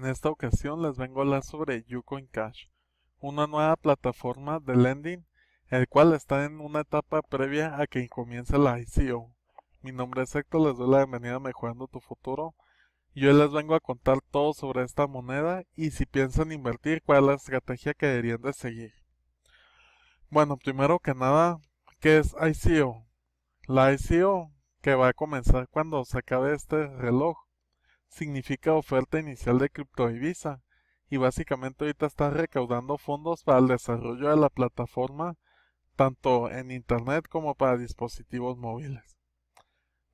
En esta ocasión les vengo a hablar sobre Ucoin Cash, una nueva plataforma de lending, el cual está en una etapa previa a que comience la ICO. Mi nombre es Héctor, les doy la bienvenida a Mejorando tu Futuro. Yo les vengo a contar todo sobre esta moneda y si piensan invertir, cuál es la estrategia que deberían de seguir. Bueno, primero que nada, ¿qué es ICO? La ICO, que va a comenzar cuando se acabe este reloj, significa oferta inicial de criptodivisa y básicamente ahorita está recaudando fondos para el desarrollo de la plataforma tanto en internet como para dispositivos móviles.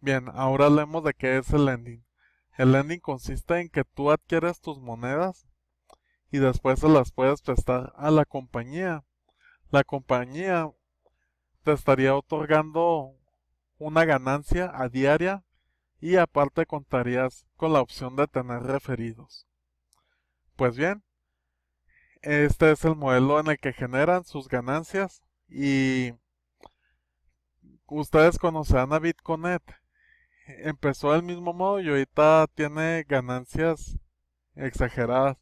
Bien, ahora hablemos de qué es el lending. El lending consiste en que tú adquieres tus monedas y después se las puedes prestar a la compañía. La compañía te estaría otorgando una ganancia a diaria y aparte contarías con la opción de tener referidos. Pues bien, este es el modelo en el que generan sus ganancias y ustedes conocerán a Bitconet. Empezó del mismo modo y ahorita tiene ganancias exageradas.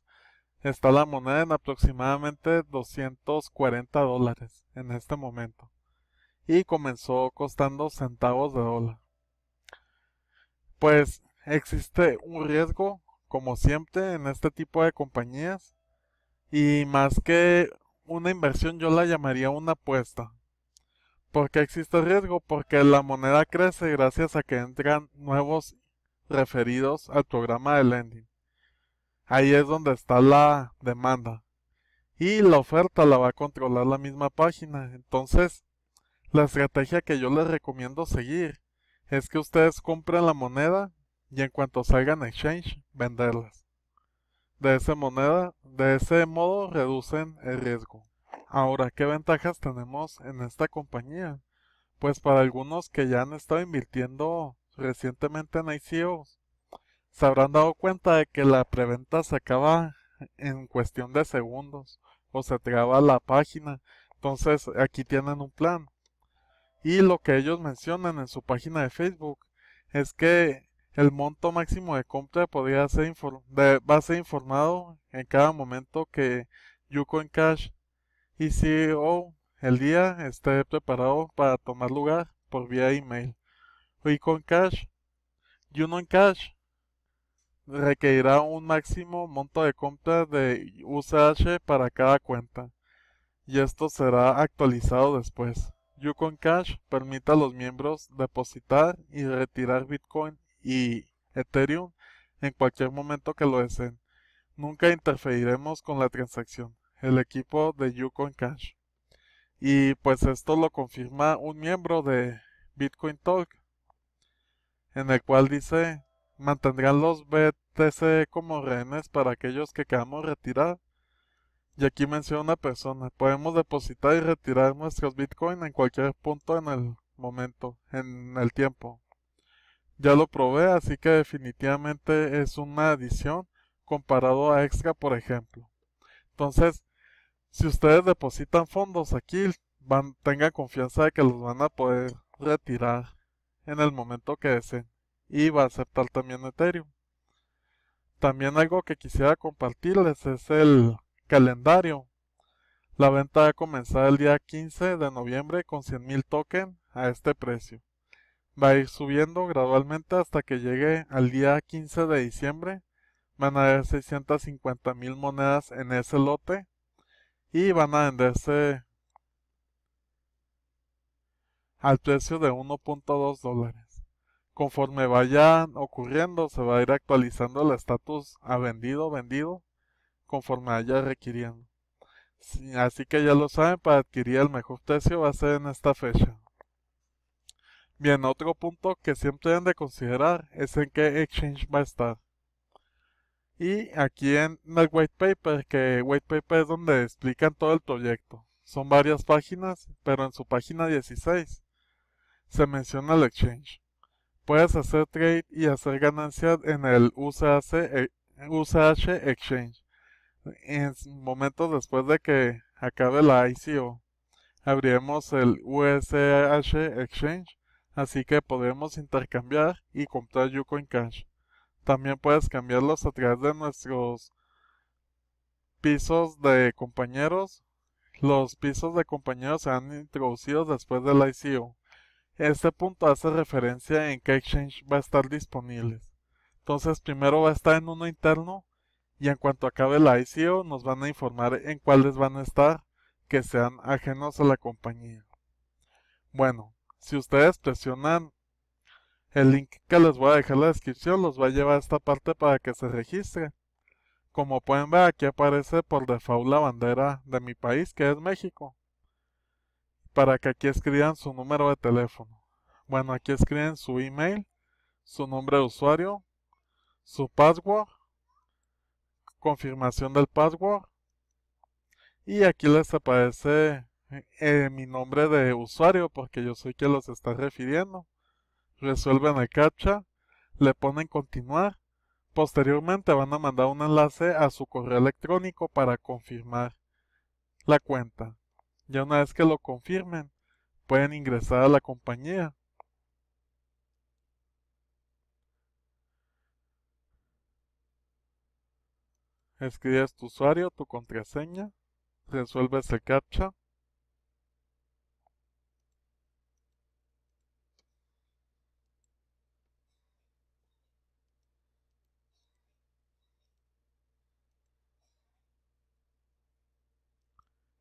Está la moneda en aproximadamente 240 dólares en este momento. Y comenzó costando centavos de dólar pues existe un riesgo, como siempre, en este tipo de compañías. Y más que una inversión, yo la llamaría una apuesta. ¿Por qué existe riesgo? Porque la moneda crece gracias a que entran nuevos referidos al programa de lending. Ahí es donde está la demanda. Y la oferta la va a controlar la misma página. Entonces, la estrategia que yo les recomiendo seguir es que ustedes compren la moneda y en cuanto salgan a exchange, venderlas. De esa moneda, de ese modo reducen el riesgo. Ahora, ¿qué ventajas tenemos en esta compañía? Pues para algunos que ya han estado invirtiendo recientemente en ICOs, se habrán dado cuenta de que la preventa se acaba en cuestión de segundos o se traba la página. Entonces aquí tienen un plan. Y lo que ellos mencionan en su página de Facebook es que el monto máximo de compra podría ser va a ser informado en cada momento que Yuko en Cash y e o el día esté preparado para tomar lugar por vía email. Yuko en Cash, Yuno en Cash requerirá un máximo monto de compra de UCH para cada cuenta y esto será actualizado después. Yukon Cash permite a los miembros depositar y retirar Bitcoin y Ethereum en cualquier momento que lo deseen. Nunca interferiremos con la transacción. El equipo de Yukon Cash. Y pues esto lo confirma un miembro de Bitcoin Talk, en el cual dice, mantendrán los BTC como rehenes para aquellos que queramos retirar y aquí menciona una persona, podemos depositar y retirar nuestros Bitcoin en cualquier punto en el momento, en el tiempo. Ya lo probé, así que definitivamente es una adición comparado a Extra, por ejemplo. Entonces, si ustedes depositan fondos aquí, tengan confianza de que los van a poder retirar en el momento que deseen. Y va a aceptar también Ethereum. También algo que quisiera compartirles es el Calendario. La venta va a comenzar el día 15 de noviembre con 100.000 tokens a este precio. Va a ir subiendo gradualmente hasta que llegue al día 15 de diciembre. Van a haber 650.000 monedas en ese lote y van a venderse al precio de 1.2 dólares. Conforme vaya ocurriendo, se va a ir actualizando el estatus a vendido, vendido conforme haya requiriendo. así que ya lo saben, para adquirir el mejor precio va a ser en esta fecha. Bien, otro punto que siempre deben de considerar es en qué exchange va a estar. Y aquí en el white paper, que white paper es donde explican todo el proyecto. Son varias páginas, pero en su página 16 se menciona el exchange. Puedes hacer trade y hacer ganancias en el UCH eh, Exchange en momentos después de que acabe la ICO, abriremos el USH Exchange, así que podremos intercambiar y comprar en Cash. También puedes cambiarlos a través de nuestros pisos de compañeros. Los pisos de compañeros se han introducido después de la ICO. Este punto hace referencia en qué exchange va a estar disponible. Entonces primero va a estar en uno interno y en cuanto acabe la ICO nos van a informar en cuáles van a estar que sean ajenos a la compañía. Bueno, si ustedes presionan el link que les voy a dejar en la descripción los va a llevar a esta parte para que se registre Como pueden ver aquí aparece por default la bandera de mi país que es México. Para que aquí escriban su número de teléfono. Bueno, aquí escriben su email, su nombre de usuario, su password confirmación del password. Y aquí les aparece eh, mi nombre de usuario porque yo soy quien los está refiriendo. Resuelven el captcha, le ponen continuar. Posteriormente van a mandar un enlace a su correo electrónico para confirmar la cuenta. Ya una vez que lo confirmen, pueden ingresar a la compañía escribes tu usuario, tu contraseña, resuelves el captcha,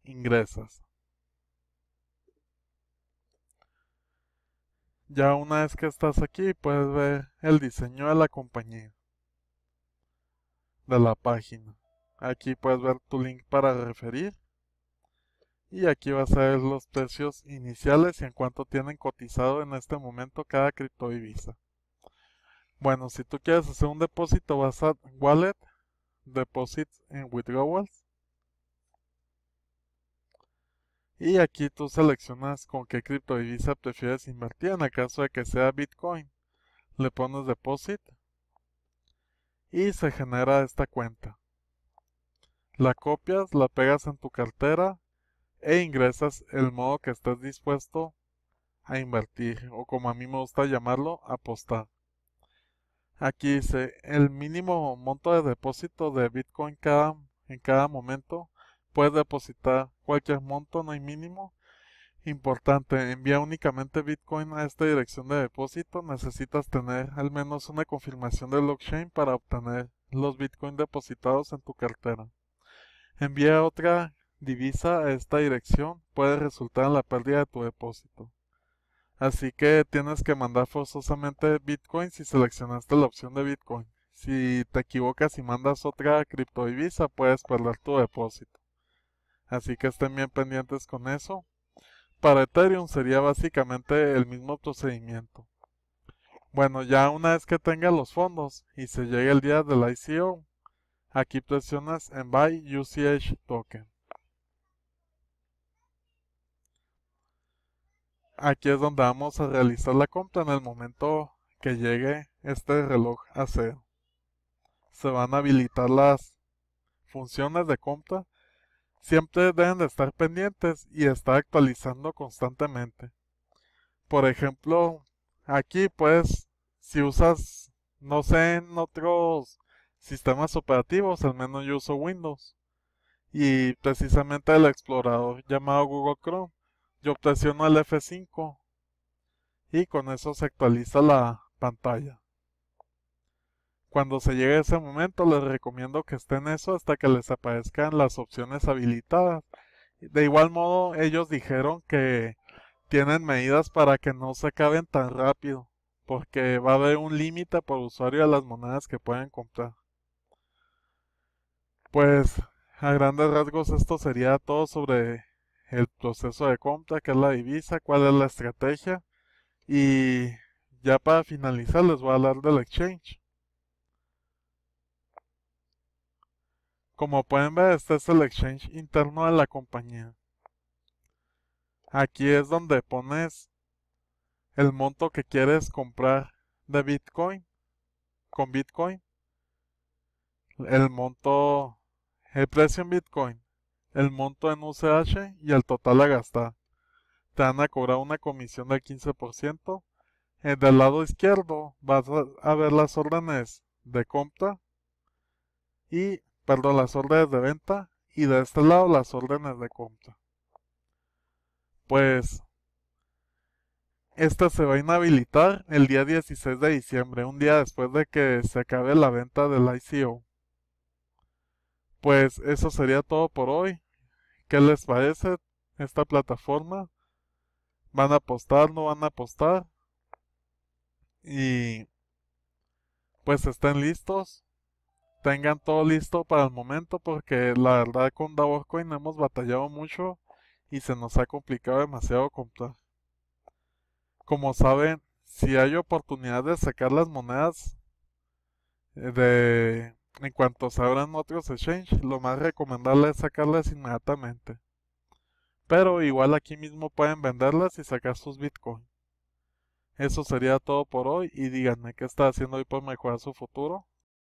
ingresas. Ya una vez que estás aquí puedes ver el diseño de la compañía de la página. Aquí puedes ver tu link para referir. Y aquí vas a ver los precios iniciales y en cuánto tienen cotizado en este momento cada criptodivisa. Bueno, si tú quieres hacer un depósito vas a Wallet, Deposits en Withdrawals. Y aquí tú seleccionas con qué criptodivisa prefieres invertir en el caso de que sea Bitcoin. Le pones Deposit y se genera esta cuenta. La copias, la pegas en tu cartera e ingresas el modo que estés dispuesto a invertir o como a mí me gusta llamarlo, apostar. Aquí dice, el mínimo monto de depósito de Bitcoin cada, en cada momento. Puedes depositar cualquier monto, no hay mínimo. Importante, envía únicamente Bitcoin a esta dirección de depósito. Necesitas tener al menos una confirmación de blockchain para obtener los Bitcoin depositados en tu cartera. Envía otra divisa a esta dirección, puede resultar en la pérdida de tu depósito. Así que tienes que mandar forzosamente Bitcoin si seleccionaste la opción de Bitcoin. Si te equivocas y mandas otra criptodivisa, puedes perder tu depósito. Así que estén bien pendientes con eso para Ethereum sería básicamente el mismo procedimiento. Bueno, ya una vez que tenga los fondos y se llegue el día del ICO, aquí presionas en Buy UCH Token. Aquí es donde vamos a realizar la compra en el momento que llegue este reloj a cero. Se van a habilitar las funciones de compra siempre deben de estar pendientes y estar actualizando constantemente. Por ejemplo, aquí pues si usas, no sé, en otros sistemas operativos, al menos yo uso Windows. Y precisamente el explorador llamado Google Chrome, yo presiono el F5 y con eso se actualiza la pantalla. Cuando se llegue ese momento les recomiendo que estén eso hasta que les aparezcan las opciones habilitadas. De igual modo ellos dijeron que tienen medidas para que no se acaben tan rápido, porque va a haber un límite por usuario a las monedas que pueden comprar. Pues a grandes rasgos esto sería todo sobre el proceso de compra, qué es la divisa, cuál es la estrategia y ya para finalizar les voy a hablar del exchange. Como pueden ver, este es el exchange interno de la compañía. Aquí es donde pones el monto que quieres comprar de Bitcoin con Bitcoin. El monto, el precio en Bitcoin, el monto en UCH y el total a gastar. Te van a cobrar una comisión del 15%. En eh, del lado izquierdo vas a ver las órdenes de compra y las órdenes de venta y de este lado las órdenes de compra. Pues esta se va a inhabilitar el día 16 de diciembre, un día después de que se acabe la venta del ICO. Pues eso sería todo por hoy. ¿Qué les parece esta plataforma? ¿Van a apostar? ¿No van a apostar? Y pues estén listos tengan todo listo para el momento porque la verdad con Davorcoin hemos batallado mucho y se nos ha complicado demasiado comprar. Como saben, si hay oportunidad de sacar las monedas eh, de en cuanto se abran otros exchanges, lo más recomendable es sacarlas inmediatamente. Pero igual aquí mismo pueden venderlas y sacar sus bitcoins Eso sería todo por hoy y díganme qué está haciendo hoy por mejorar su futuro.